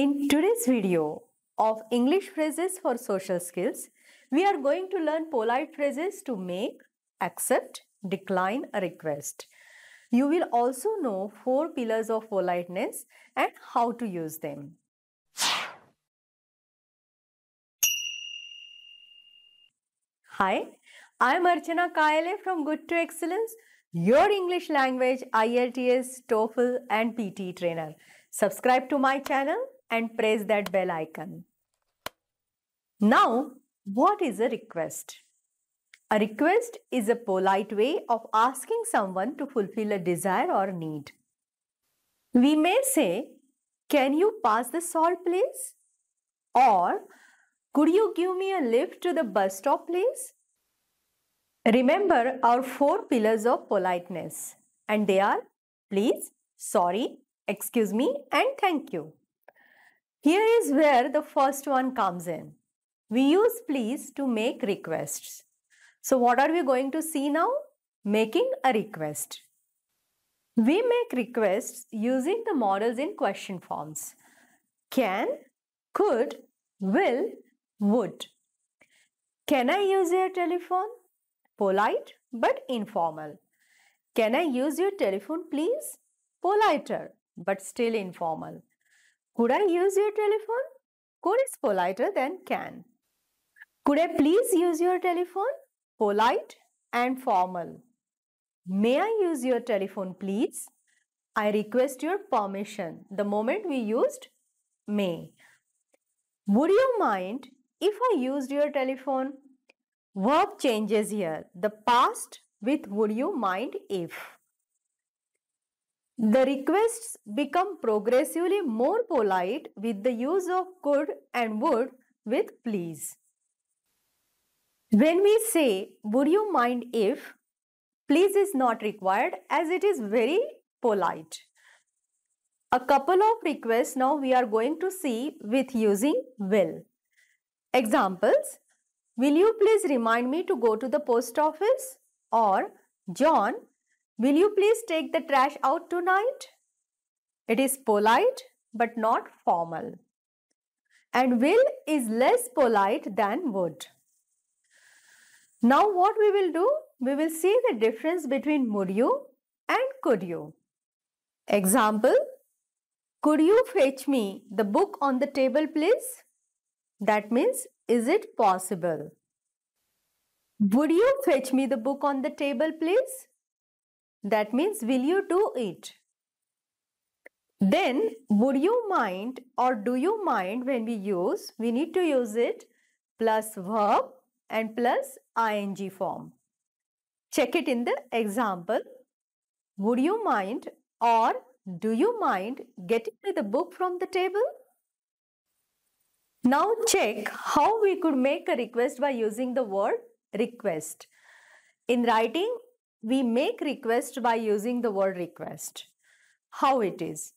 In today's video of English phrases for social skills, we are going to learn polite phrases to make, accept, decline a request. You will also know four pillars of politeness and how to use them. Hi, I'm Archana Kaile from Good to Excellence, your English language IELTS, TOEFL and PT trainer. Subscribe to my channel and press that bell icon. Now, what is a request? A request is a polite way of asking someone to fulfill a desire or need. We may say, Can you pass the salt, please? Or, Could you give me a lift to the bus stop, please? Remember our four pillars of politeness, and they are please, sorry, excuse me, and thank you. Here is where the first one comes in. We use please to make requests. So what are we going to see now? Making a request. We make requests using the models in question forms. Can, could, will, would. Can I use your telephone? Polite but informal. Can I use your telephone please? Politer but still informal. Could I use your telephone? Could is politer than can. Could I please use your telephone? Polite and formal. May I use your telephone please? I request your permission. The moment we used may. Would you mind if I used your telephone? Verb changes here. The past with would you mind if. The requests become progressively more polite with the use of could and would with please. When we say, would you mind if, please is not required as it is very polite. A couple of requests now we are going to see with using will. Examples, will you please remind me to go to the post office or John, Will you please take the trash out tonight? It is polite but not formal. And will is less polite than would. Now what we will do? We will see the difference between would you and could you. Example, could you fetch me the book on the table please? That means, is it possible? Would you fetch me the book on the table please? That means, will you do it? Then, would you mind or do you mind when we use, we need to use it plus verb and plus ing form. Check it in the example. Would you mind or do you mind getting the book from the table? Now check how we could make a request by using the word request. In writing, we make request by using the word request. How it is?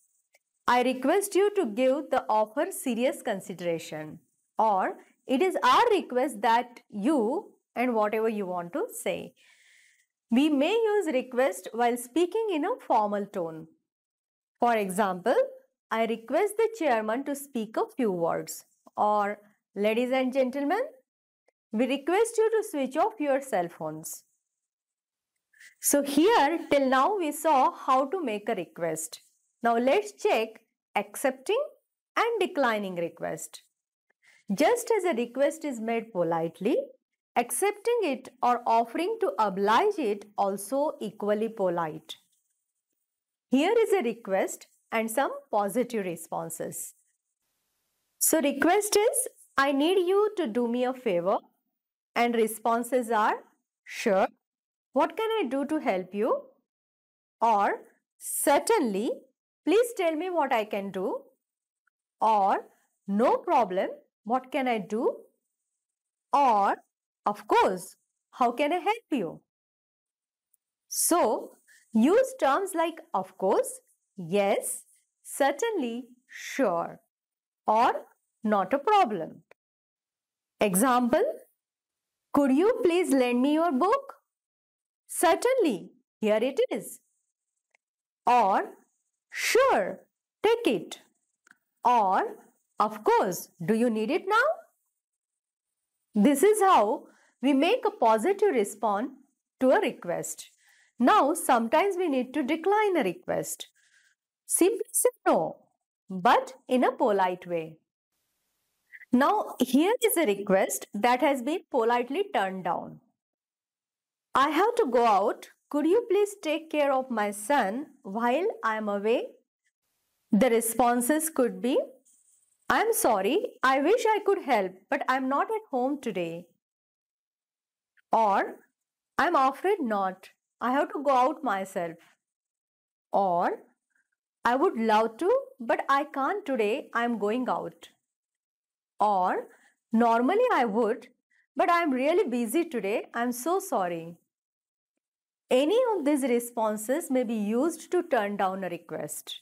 I request you to give the offer serious consideration or it is our request that you and whatever you want to say. We may use request while speaking in a formal tone. For example, I request the chairman to speak a few words or ladies and gentlemen, we request you to switch off your cell phones. So here till now we saw how to make a request. Now let's check accepting and declining request. Just as a request is made politely, accepting it or offering to oblige it also equally polite. Here is a request and some positive responses. So request is, I need you to do me a favor and responses are, sure, what can I do to help you? Or certainly, please tell me what I can do. Or no problem, what can I do? Or of course, how can I help you? So, use terms like of course, yes, certainly, sure, or not a problem. Example, could you please lend me your book? Certainly, here it is. Or, sure, take it. Or, of course, do you need it now? This is how we make a positive response to a request. Now, sometimes we need to decline a request. Simply say no, but in a polite way. Now, here is a request that has been politely turned down. I have to go out. Could you please take care of my son while I am away? The responses could be I am sorry, I wish I could help, but I am not at home today. Or I am afraid not, I have to go out myself. Or I would love to, but I can't today, I am going out. Or normally I would, but I am really busy today. I am so sorry. Any of these responses may be used to turn down a request.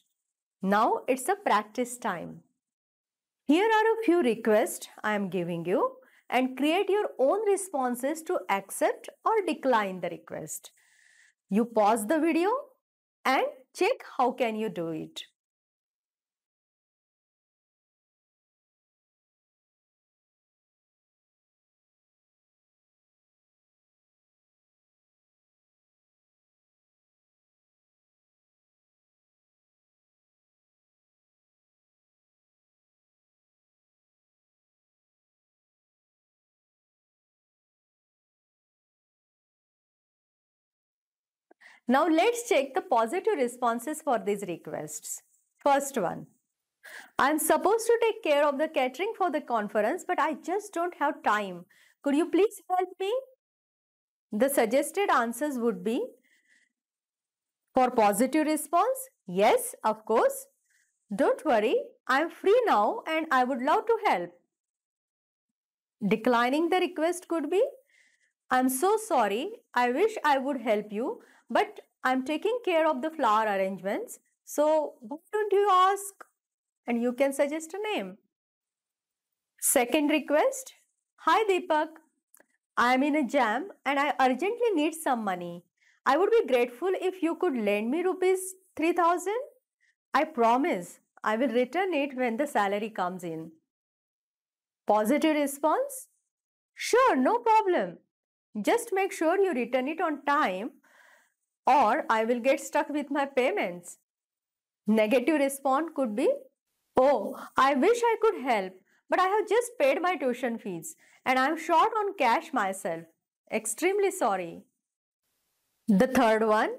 Now it's a practice time. Here are a few requests I am giving you and create your own responses to accept or decline the request. You pause the video and check how can you do it. Now let's check the positive responses for these requests. First one. I'm supposed to take care of the catering for the conference, but I just don't have time. Could you please help me? The suggested answers would be for positive response, yes, of course. Don't worry, I'm free now and I would love to help. Declining the request could be, I'm so sorry, I wish I would help you, but I'm taking care of the flower arrangements. So why don't you ask? And you can suggest a name. Second request. Hi Deepak, I am in a jam and I urgently need some money. I would be grateful if you could lend me rupees 3000. I promise I will return it when the salary comes in. Positive response? Sure, no problem. Just make sure you return it on time or I will get stuck with my payments. Negative response could be, oh, I wish I could help, but I have just paid my tuition fees and I am short on cash myself. Extremely sorry. The third one,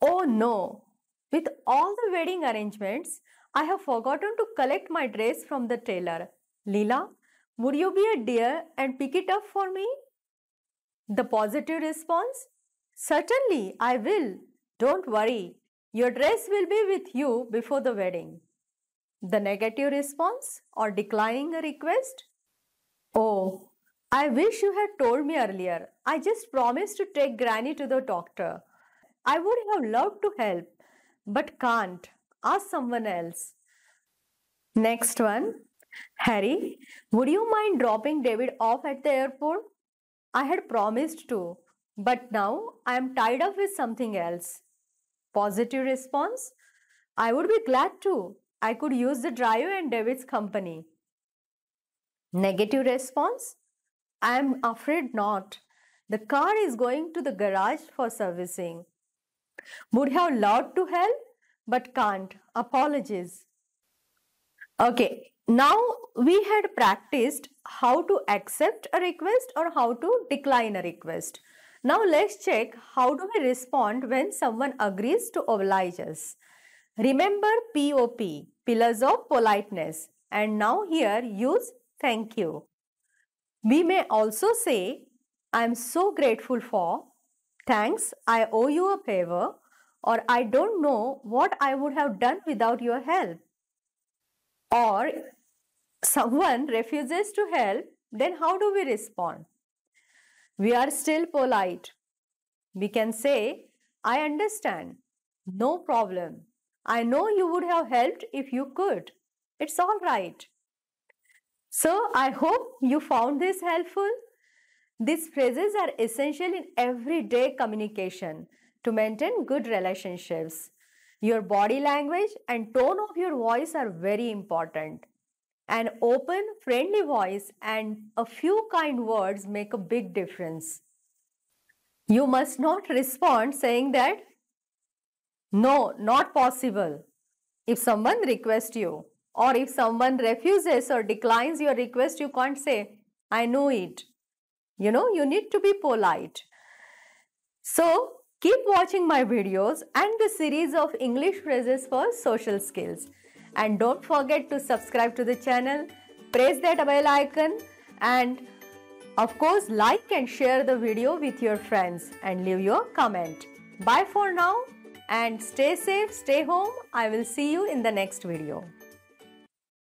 oh no, with all the wedding arrangements, I have forgotten to collect my dress from the tailor. Leela, would you be a dear and pick it up for me? The positive response, Certainly, I will. Don't worry. Your dress will be with you before the wedding. The negative response or declining a request? Oh, I wish you had told me earlier. I just promised to take Granny to the doctor. I would have loved to help, but can't. Ask someone else. Next one. Harry, would you mind dropping David off at the airport? I had promised to. But now I am tied up with something else. Positive response? I would be glad to. I could use the driver and David's company. Negative response? I am afraid not. The car is going to the garage for servicing. Would have loved to help, but can't. Apologies. Okay, now we had practiced how to accept a request or how to decline a request. Now let's check how do we respond when someone agrees to oblige us. Remember POP, pillars of politeness and now here use thank you. We may also say I am so grateful for, thanks, I owe you a favor or I don't know what I would have done without your help. Or someone refuses to help, then how do we respond? We are still polite. We can say, I understand. No problem. I know you would have helped if you could. It's all right. So, I hope you found this helpful. These phrases are essential in everyday communication to maintain good relationships. Your body language and tone of your voice are very important. An open, friendly voice and a few kind words make a big difference. You must not respond saying that, no, not possible. If someone requests you or if someone refuses or declines your request, you can't say, I know it. You know, you need to be polite. So, keep watching my videos and the series of English phrases for social skills and don't forget to subscribe to the channel, press that bell icon and of course like and share the video with your friends and leave your comment. Bye for now and stay safe, stay home. I will see you in the next video.